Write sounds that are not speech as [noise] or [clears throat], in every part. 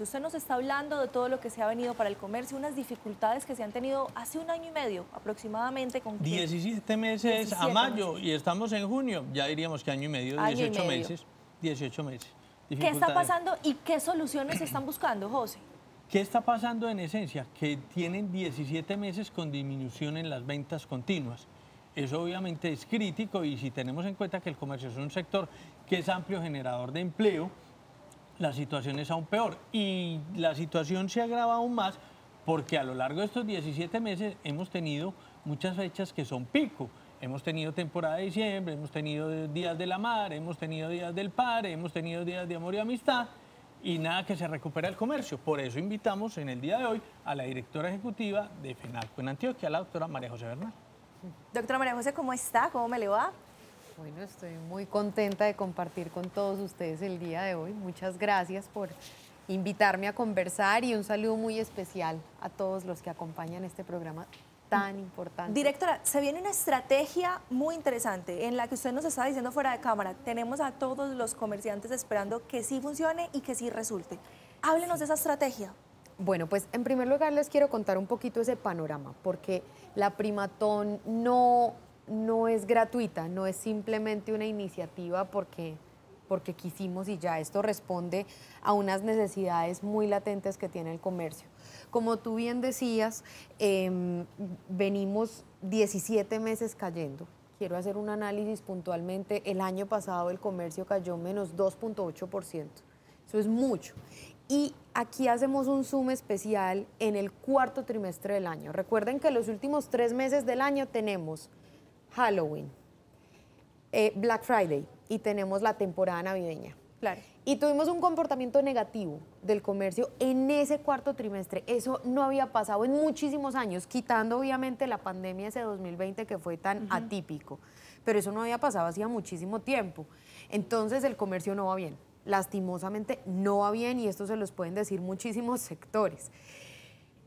Usted nos está hablando de todo lo que se ha venido para el comercio, unas dificultades que se han tenido hace un año y medio aproximadamente. con 17 meses a mayo y estamos en junio, ya diríamos que año y medio, 18 meses. 18 meses. ¿Qué está pasando y qué soluciones están buscando, José? ¿Qué está pasando en esencia? Que tienen 17 meses con disminución en las ventas continuas. Eso obviamente es crítico y si tenemos en cuenta que el comercio es un sector que es amplio generador de empleo, la situación es aún peor. Y la situación se agrava aún más porque a lo largo de estos 17 meses hemos tenido muchas fechas que son pico. Hemos tenido temporada de diciembre, hemos tenido días de la mar, hemos tenido días del par, hemos tenido días de amor y amistad y nada que se recupera el comercio. Por eso invitamos en el día de hoy a la directora ejecutiva de FENALCO en Antioquia, la doctora María José Bernal. Doctora María José, ¿cómo está? ¿Cómo me le va? Bueno, estoy muy contenta de compartir con todos ustedes el día de hoy. Muchas gracias por invitarme a conversar y un saludo muy especial a todos los que acompañan este programa tan importante. Directora, se viene una estrategia muy interesante en la que usted nos está diciendo fuera de cámara. Tenemos a todos los comerciantes esperando que sí funcione y que sí resulte. Háblenos de esa estrategia. Bueno, pues en primer lugar les quiero contar un poquito ese panorama, porque la primatón no no es gratuita, no es simplemente una iniciativa porque, porque quisimos y ya esto responde a unas necesidades muy latentes que tiene el comercio. Como tú bien decías, em, venimos 17 meses cayendo. Quiero hacer un análisis puntualmente. El año pasado el comercio cayó menos 2.8%. Eso es mucho. Y aquí hacemos un zoom especial en el cuarto trimestre del año. Recuerden que los últimos tres meses del año tenemos Halloween, eh, Black Friday y tenemos la temporada navideña. Claro. Y tuvimos un comportamiento negativo del comercio en ese cuarto trimestre. Eso no había pasado en muchísimos años, quitando obviamente la pandemia ese 2020 que fue tan atípico. Pero eso no había pasado hacía muchísimo tiempo. Entonces el comercio no va bien. Lastimosamente no va bien y esto se los pueden decir muchísimos sectores.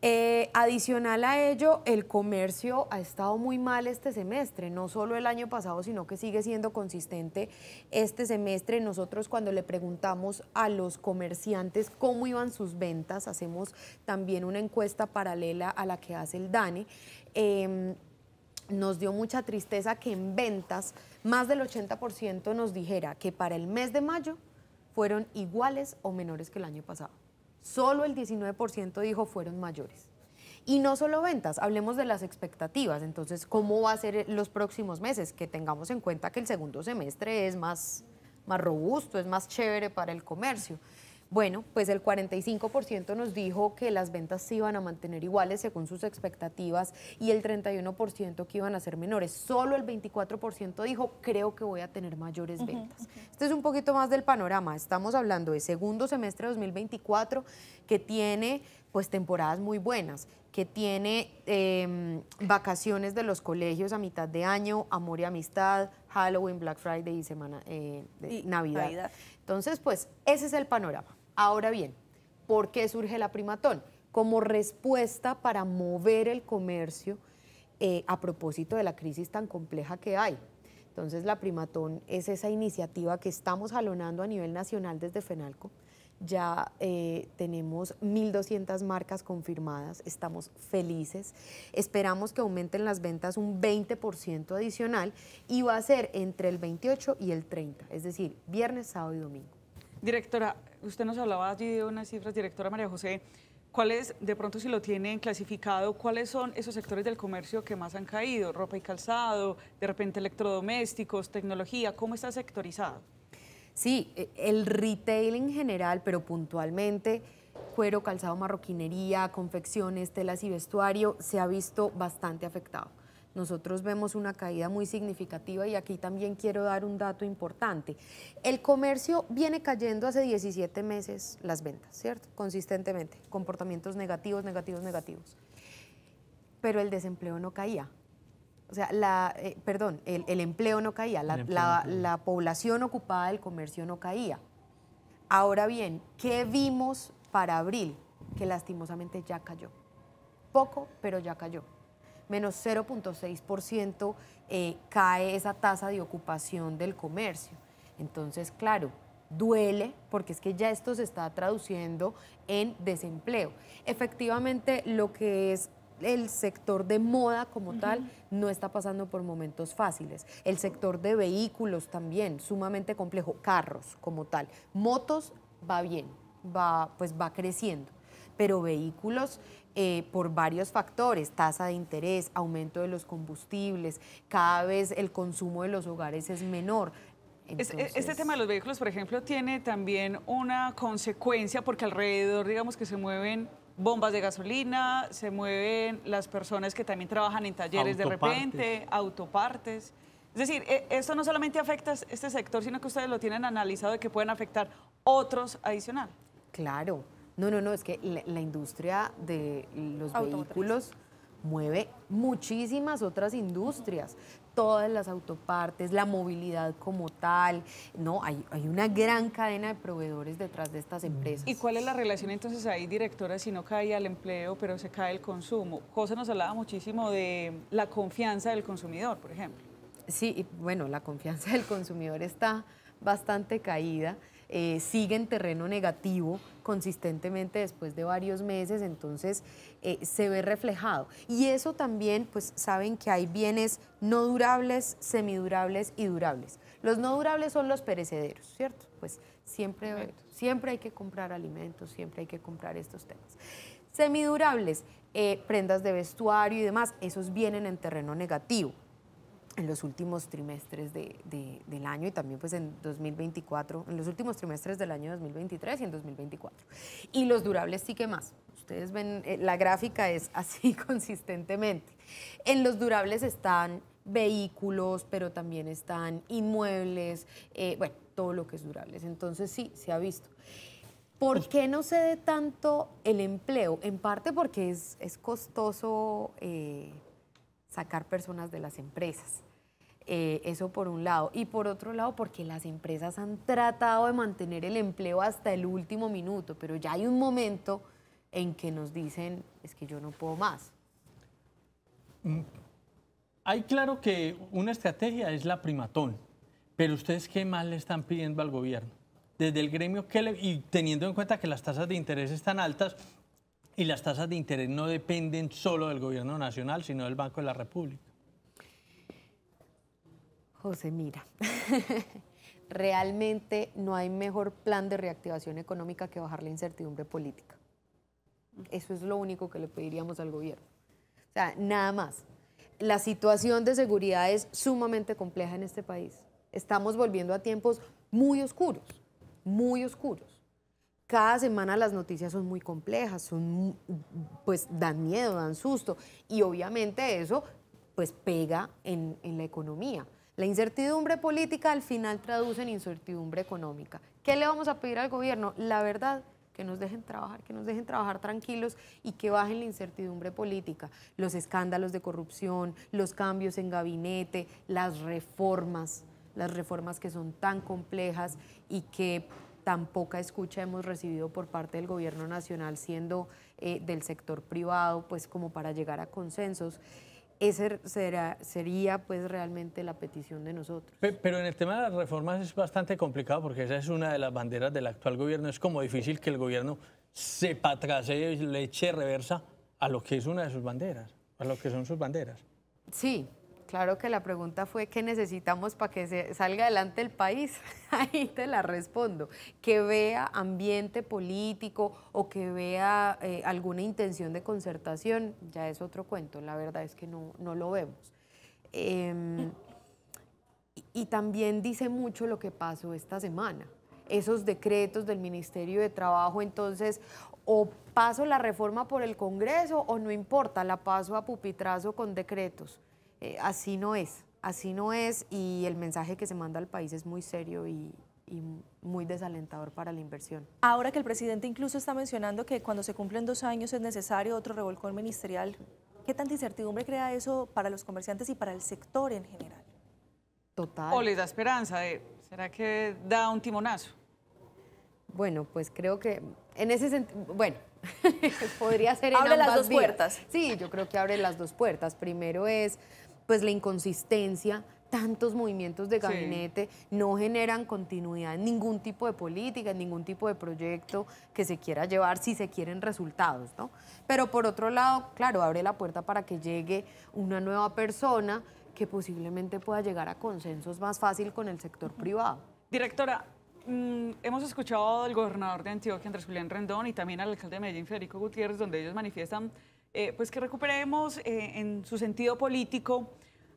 Eh, adicional a ello, el comercio ha estado muy mal este semestre, no solo el año pasado, sino que sigue siendo consistente este semestre. Nosotros cuando le preguntamos a los comerciantes cómo iban sus ventas, hacemos también una encuesta paralela a la que hace el DANE. Em, nos dio mucha tristeza que en ventas más del 80% nos dijera que para el mes de mayo fueron iguales o menores que el año pasado. Solo el 19% dijo fueron mayores. Y no solo ventas, hablemos de las expectativas. Entonces, ¿cómo va a ser los próximos meses? Que tengamos en cuenta que el segundo semestre es más, más robusto, es más chévere para el comercio. Bueno, pues el 45% nos dijo que las ventas se iban a mantener iguales según sus expectativas y el 31% que iban a ser menores. Solo el 24% dijo, creo que voy a tener mayores ventas. Este es un poquito más del panorama. Estamos hablando de segundo semestre de 2024 que tiene pues temporadas muy buenas, que tiene em, vacaciones de los colegios a mitad de año, amor y amistad, Halloween, Black Friday y semana eh, Navidad. Entonces, pues ese es el panorama. Ahora bien, ¿por qué surge la primatón? Como respuesta para mover el comercio eh, a propósito de la crisis tan compleja que hay. Entonces la primatón es esa iniciativa que estamos jalonando a nivel nacional desde FENALCO. Ya eh, tenemos 1.200 marcas confirmadas, estamos felices, esperamos que aumenten las ventas un 20% adicional y va a ser entre el 28 y el 30, es decir, viernes, sábado y domingo. Directora, usted nos hablaba de unas cifras, directora María José. ¿Cuáles, de pronto si lo tienen clasificado, cuáles son esos sectores del comercio que más han caído? Ropa y calzado, de repente electrodomésticos, tecnología, ¿cómo está sectorizado? Sí, e, el retail en general, pero puntualmente cuero, calzado, marroquinería, confecciones, telas y vestuario se ha visto bastante afectado nosotros vemos una caída muy significativa y aquí también quiero dar un dato importante. El comercio viene cayendo hace 17 meses las ventas, ¿cierto? Consistentemente, comportamientos negativos, negativos, negativos. Pero el desempleo no caía. O sea, la, eh, perdón, el, empleo no caía, la, no la población ocupada del comercio no caía. Ahora bien, ¿qué vimos para abril? Que lastimosamente ya cayó. Poco, pero ya cayó menos 0.6% eh, cae esa tasa de ocupación del comercio. Entonces, claro, duele porque es que ya esto se está traduciendo en desempleo. Efectivamente, lo que es el sector de moda como tal no está pasando por momentos fáciles. El sector de vehículos también, sumamente complejo, carros como tal. Motos va bien, va, pues va creciendo pero vehículos eh, por varios factores, tasa de interés, aumento de los combustibles, cada vez el consumo de los hogares es menor. E, este tema de los vehículos, por ejemplo, tiene también una consecuencia porque alrededor, digamos que se mueven bombas de gasolina, se mueven las personas que también trabajan en talleres de repente, autopartes. Es decir, e, esto no solamente afecta a este sector, sino que ustedes lo tienen analizado de que pueden afectar otros adicional. Claro. No, no, no, es que la, industria de los vehículos mueve muchísimas otras industrias, todas las autopartes, la movilidad como tal, no, hay, una gran cadena de proveedores detrás de estas empresas. ¿Y cuál es la relación entonces ahí, directora, si no cae el empleo, pero se cae el consumo? José nos hablaba muchísimo de la confianza del consumidor, por ejemplo. Sí, bueno, la confianza del consumidor está bastante caída. Eh, sigue en terreno negativo consistentemente después de varios meses, entonces eh, se ve reflejado. Y eso también, pues saben que hay bienes no durables, semidurables y durables. Los no durables son los perecederos, ¿cierto? Pues siempre, siempre hay que comprar alimentos, siempre hay que comprar estos temas. Semidurables, eh, prendas de vestuario y demás, esos vienen en terreno negativo. Pues, en los últimos trimestres del año y también pues en 2024, en los últimos trimestres del año 2023 y en 2024. Y los durables sí que más. Ustedes ven, eh, la gráfica es [laughs] así consistentemente. En los durables están vehículos, pero también están inmuebles, eh, bueno, todo lo que es durables. Entonces sí, se ha visto. ¿Por pues qué no se dé tanto el empleo? En parte porque es, costoso eh, sacar personas de las empresas. Eh, eso por un lado. Y por otro lado, porque las empresas han tratado de mantener el empleo hasta el último minuto, pero ya hay un momento en que nos dicen, es que yo no puedo más. Mm, hay claro que una estrategia es la primatón, pero ustedes qué más le están pidiendo al gobierno. Desde el gremio, ¿qué y teniendo en cuenta que las tasas de interés están altas y las tasas de interés no dependen solo del gobierno nacional, sino del Banco de la República. José, mira, [laughs] realmente no hay mejor plan de reactivación económica que bajar la incertidumbre política. Eso es lo único que le pediríamos al gobierno. O sea, nada más. La situación de seguridad es sumamente compleja en este país. Estamos volviendo a tiempos muy oscuros, muy oscuros. Cada semana las noticias son muy complejas, son, pues dan miedo, dan susto y obviamente eso pues pega en, en la economía. La incertidumbre política al final traduce en incertidumbre económica. ¿Qué le vamos a pedir al gobierno? La verdad, que nos dejen trabajar, que nos dejen trabajar tranquilos y que bajen la incertidumbre política, los escándalos de corrupción, los cambios en gabinete, las reformas, las reformas que son tan complejas y que tan poca escucha hemos recibido por parte del gobierno nacional siendo eh, del sector privado, pues como para llegar a consensos esa sería pues realmente la petición de nosotros. Pero en el tema de las reformas es bastante complicado porque esa es una de las banderas del actual gobierno. Es como difícil que el gobierno sepa atrás y le eche reversa a lo que es una de sus banderas, a lo que son sus banderas. Sí, Claro que la pregunta fue qué necesitamos para que se salga adelante el país. [laughs] Ahí te la respondo. Que vea ambiente político o que vea eh, alguna intención de concertación, ya es otro cuento. La verdad es que no, lo vemos. Em, y también dice mucho lo que pasó esta semana. Esos decretos del Ministerio de Trabajo, entonces, o paso la reforma por el Congreso o no importa, la paso a pupitrazo con decretos. Eh, así no es, así no es y el mensaje que se manda al país es muy serio y, muy desalentador para la inversión. Ahora que el presidente incluso está mencionando que cuando se cumplen dos años es necesario otro revolcón ministerial, ¿qué tanta incertidumbre crea eso para los comerciantes y para el sector en general? Total. ¿O les da esperanza de, será que da un timonazo? Bueno, pues creo que en ese sentido, bueno, [laughs] podría ser abre las dos puertas. Sí, yo creo que abre las dos puertas. Primero es pues la inconsistencia, tantos movimientos de gabinete no generan continuidad en ningún tipo de política, en ningún tipo de proyecto que se quiera llevar si se quieren resultados, ¿no? Pero por otro lado, claro, abre la puerta para que llegue una nueva persona que posiblemente pueda llegar a consensos más fácil con el sector privado. Directora, mm, hemos escuchado al gobernador de Antioquia, Andrés Julián Rendón, y también al alcalde de Medellín, Federico Gutiérrez, donde ellos manifiestan eh, pues que recuperemos eh, en su sentido político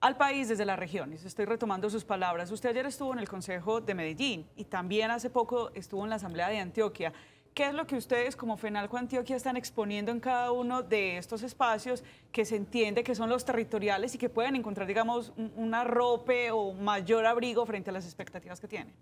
al país desde las regiones. Estoy retomando sus palabras. Usted ayer estuvo en el Consejo de Medellín y también hace poco estuvo en la Asamblea de Antioquia. ¿Qué es lo que ustedes como FENALCO Antioquia están exponiendo en cada uno de estos espacios que se entiende que son los territoriales y que pueden encontrar, digamos, un, o mayor abrigo frente a las expectativas que tienen?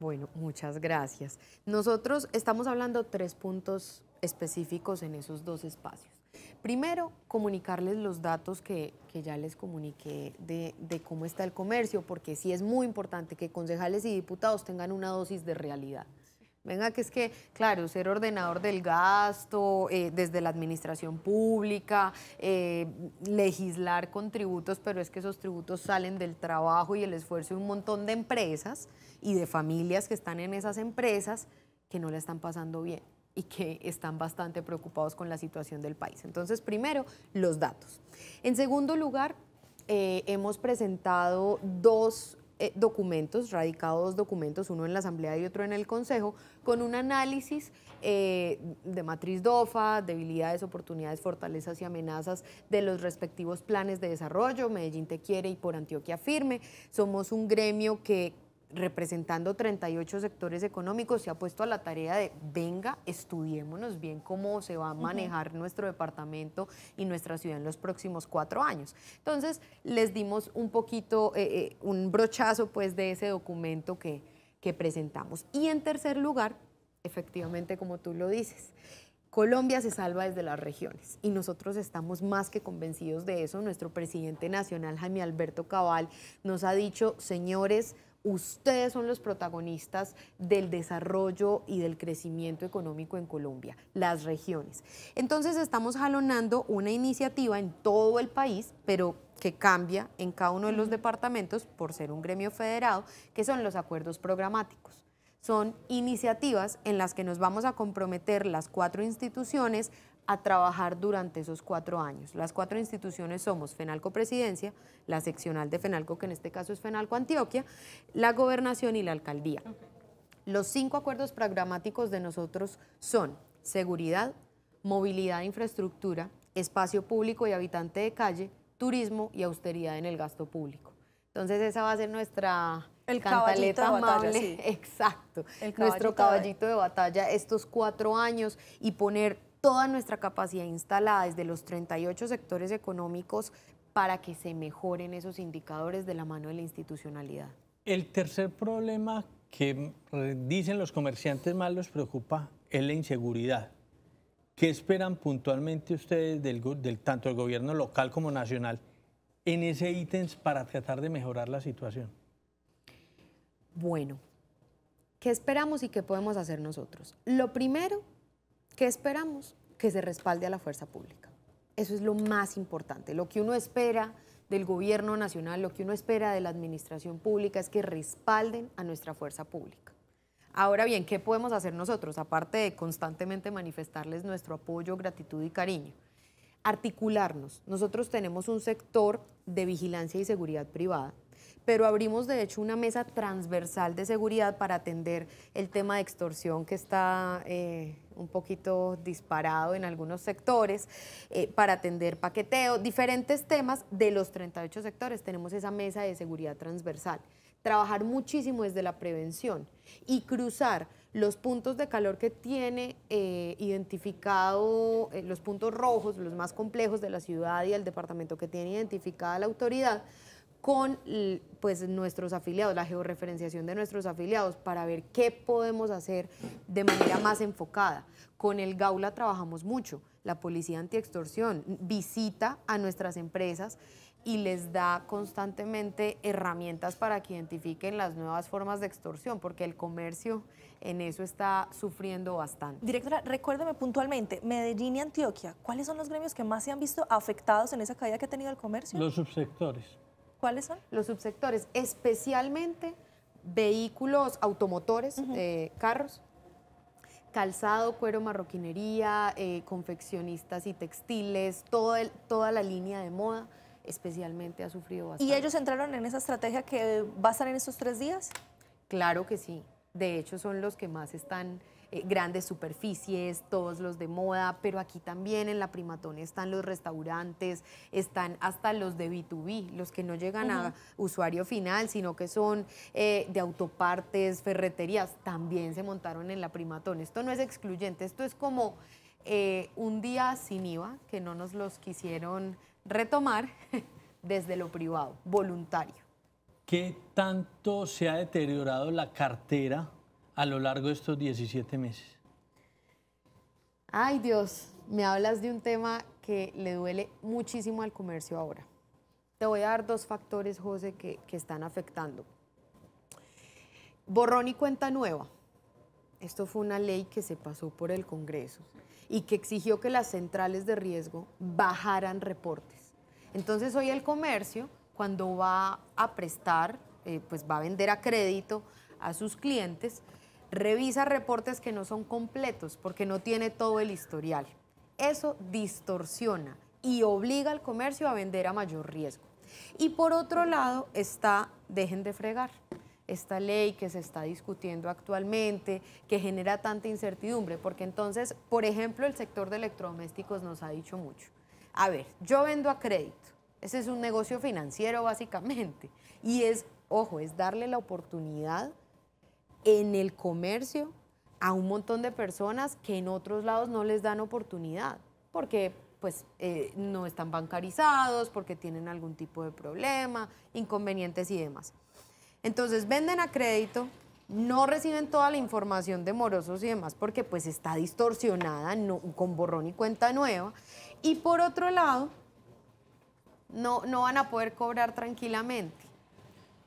Bueno, muchas gracias. Nosotros estamos hablando tres puntos específicos en esos dos espacios. Primero, comunicarles los datos que, que ya les comuniqué de, de, cómo está el comercio, porque sí es muy importante que concejales y diputados tengan una dosis de realidad. Venga, que es que, claro, ser ordenador del gasto, eh, desde la administración pública, eh, legislar con tributos, pero es que esos tributos salen del trabajo y el esfuerzo de un montón de empresas y de familias que están en esas empresas que no le están pasando bien y que están bastante preocupados con la situación del país. Entonces, primero, los datos. En segundo lugar, eh, hemos presentado dos eh, documentos, radicados dos documentos, uno en la Asamblea y otro en el Consejo, con un análisis eh, de matriz DOFA, debilidades, oportunidades, fortalezas y amenazas de los respectivos planes de desarrollo, Medellín Te Quiere y por Antioquia Firme. Somos un gremio que representando 38 sectores económicos, se ha puesto a la tarea de, venga, estudiémonos bien cómo se va a manejar nuestro departamento y nuestra ciudad en los próximos cuatro años. Entonces, les dimos un poquito, eh, eh, un brochazo pues de ese documento que, que presentamos. Y en tercer lugar, efectivamente, como tú lo dices, Colombia se salva desde las regiones y nosotros estamos más que convencidos de eso. Nuestro presidente nacional, Jaime Alberto Cabal, nos ha dicho, señores, ustedes son los protagonistas del desarrollo y del crecimiento económico en Colombia, las regiones. Entonces estamos jalonando una iniciativa en todo el país, pero que cambia en cada uno de los departamentos por ser un gremio federado, que son los acuerdos programáticos. Son iniciativas en las que nos vamos a comprometer las cuatro instituciones a trabajar durante esos cuatro años. Las cuatro instituciones somos Fenalco Presidencia, la seccional de Fenalco, que en este caso es Fenalco Antioquia, la gobernación y la alcaldía. Los cinco acuerdos programáticos de nosotros son seguridad, movilidad e infraestructura, espacio público y habitante de calle, turismo y austeridad en el gasto público. Entonces esa va a ser nuestra el cantaleta [laughs] exacto, nuestro caballito de batalla estos cuatro años y poner toda nuestra capacidad instalada desde los 38 sectores económicos para que se mejoren esos indicadores de la mano de la institucionalidad. El tercer problema que eh, dicen los comerciantes más los preocupa es la inseguridad. ¿Qué esperan puntualmente ustedes del, tanto del gobierno local como nacional en ese ítems para tratar de mejorar la situación? Bueno, ¿qué esperamos y qué podemos hacer nosotros? Lo primero ¿Qué esperamos? Que se respalde a la fuerza pública. Eso es lo más importante. Lo que uno espera del gobierno nacional, lo que uno espera de la administración pública es que respalden a nuestra fuerza pública. Ahora bien, ¿qué podemos hacer nosotros? Aparte de constantemente manifestarles nuestro apoyo, gratitud y cariño. Articularnos. Nosotros tenemos un sector de vigilancia y seguridad privada, pero abrimos de hecho una mesa transversal de seguridad para atender el tema de extorsión que está... Eh, un poquito disparado en algunos sectores eh, para atender paqueteo, diferentes temas de los 38 sectores. Tenemos esa mesa de seguridad transversal. Trabajar muchísimo desde la prevención y cruzar los puntos de calor que tiene eh, identificado, eh, los puntos rojos, los más complejos de la ciudad y el departamento que tiene identificada la autoridad con pues, nuestros afiliados, la georreferenciación de nuestros afiliados para ver qué podemos hacer de manera más enfocada. Con el Gaula trabajamos mucho, la policía antiextorsión visita a nuestras empresas y les da constantemente herramientas para que identifiquen las nuevas formas de extorsión, porque el comercio en eso está sufriendo bastante. Directora, recuérdeme puntualmente, Medellín y Antioquia, ¿cuáles son los gremios que más se han visto afectados en esa caída que ha tenido el comercio? Los subsectores. ¿Cuáles son? Los subsectores, especialmente vehículos automotores, eh, carros, calzado, cuero, marroquinería, eh, confeccionistas y textiles, toda la línea de moda especialmente ha sufrido bastante. ¿Y ellos entraron en esa estrategia que va a estar en estos tres días? Claro que sí. De hecho, son los que más están eh, grandes superficies, todos los de moda, pero aquí también en la Primatón están los restaurantes, están hasta los de B2B, los que no llegan a usuario final, sino que son eh, de autopartes, ferreterías, también se montaron en la Primatón. Esto no es excluyente, esto es como eh, un día sin IVA, que no nos los quisieron retomar [laughs] desde lo privado, voluntario. ¿Qué tanto se ha deteriorado la cartera a lo largo de estos 17 meses? Ay Dios, me hablas de un tema que le duele muchísimo al comercio ahora. Te voy a dar dos factores, José, que, están afectando. Borrón y cuenta nueva. Esto fue una ley que se pasó por el Congreso y que exigió que las centrales de riesgo bajaran reportes. Entonces hoy el comercio, cuando va a prestar, eh, pues va a vender a crédito a sus clientes, Revisa reportes que no son completos porque no tiene todo el historial. Eso distorsiona y obliga al comercio a vender a mayor riesgo. Y por otro lado está, dejen de fregar, esta ley que se está discutiendo actualmente, que genera tanta incertidumbre, porque entonces, por ejemplo, el sector de electrodomésticos nos ha dicho mucho. A ver, yo vendo a crédito, ese es un negocio financiero básicamente, y es, ojo, es darle la oportunidad en el comercio a un montón de personas que en otros lados no les dan oportunidad, porque pues eh, no están bancarizados, porque tienen algún tipo de problema, inconvenientes y demás. Entonces venden a crédito, no reciben toda la información de morosos y demás, porque pues está distorsionada, con borrón y cuenta nueva. Y por otro lado, no, no van a poder cobrar tranquilamente.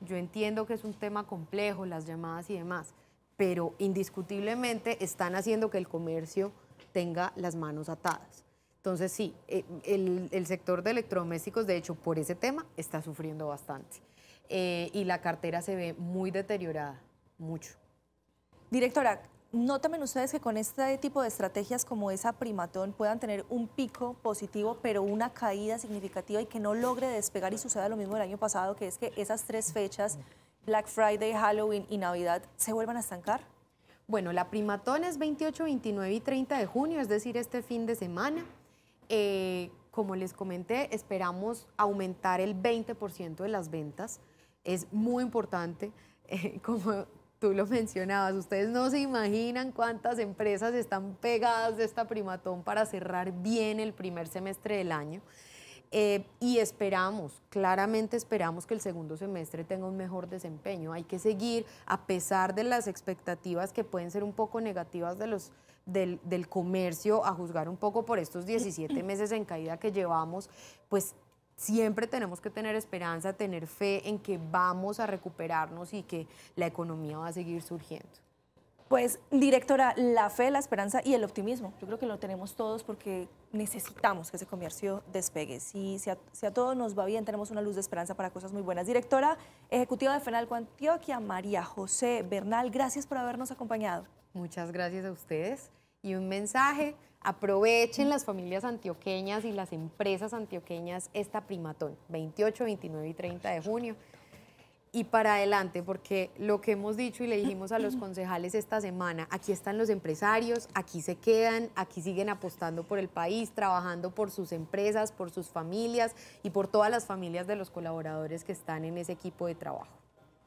Yo entiendo que es un tema complejo, las llamadas y demás, pero indiscutiblemente están haciendo que el comercio tenga las manos atadas. Entonces sí, eh, el, sector de electrodomésticos, de hecho, por ese tema está sufriendo bastante. Eh, y la cartera se ve muy deteriorada, mucho. Directora, también ustedes que con este tipo de estrategias como esa primatón puedan tener un pico positivo, pero una caída significativa y que no logre despegar y suceda lo mismo del año pasado, que es que esas tres fechas, Black Friday, Halloween y Navidad, se vuelvan a estancar? Bueno, la primatón es 28, 29 y 30 de junio, es decir, este fin de semana. Eh, como les comenté, esperamos aumentar el 20% de las ventas. Es muy importante. [laughs] Eh, como, Tú lo mencionabas, ustedes no se imaginan cuántas empresas están pegadas de esta primatón para cerrar bien el primer semestre del año. Eh, y esperamos, claramente esperamos que el segundo semestre tenga un mejor desempeño. Hay que seguir, a pesar de las expectativas que pueden ser un poco negativas de los, del, del comercio, a juzgar un poco por estos 17 meses en caída que llevamos, pues siempre tenemos que tener esperanza, tener fe en que vamos a recuperarnos y que la economía va a seguir surgiendo. Pues, directora, la fe, la esperanza y el optimismo. Yo creo que lo tenemos todos porque necesitamos que ese comercio despegue. Si, si, a, todos nos va bien, tenemos una luz de esperanza para cosas muy buenas. Directora ejecutiva de FENALCO Antioquia, María José Bernal, gracias por habernos acompañado. Muchas gracias a ustedes y un mensaje Aprovechen las familias antioqueñas y las empresas antioqueñas esta primatón, 28, 29 y 30 de junio. Y para adelante, porque lo que hemos dicho y le dijimos a los [clears throat] concejales esta semana, aquí están los empresarios, aquí se quedan, aquí siguen apostando por el país, trabajando por sus empresas, por sus familias y por todas las familias de los colaboradores que están en ese equipo de trabajo.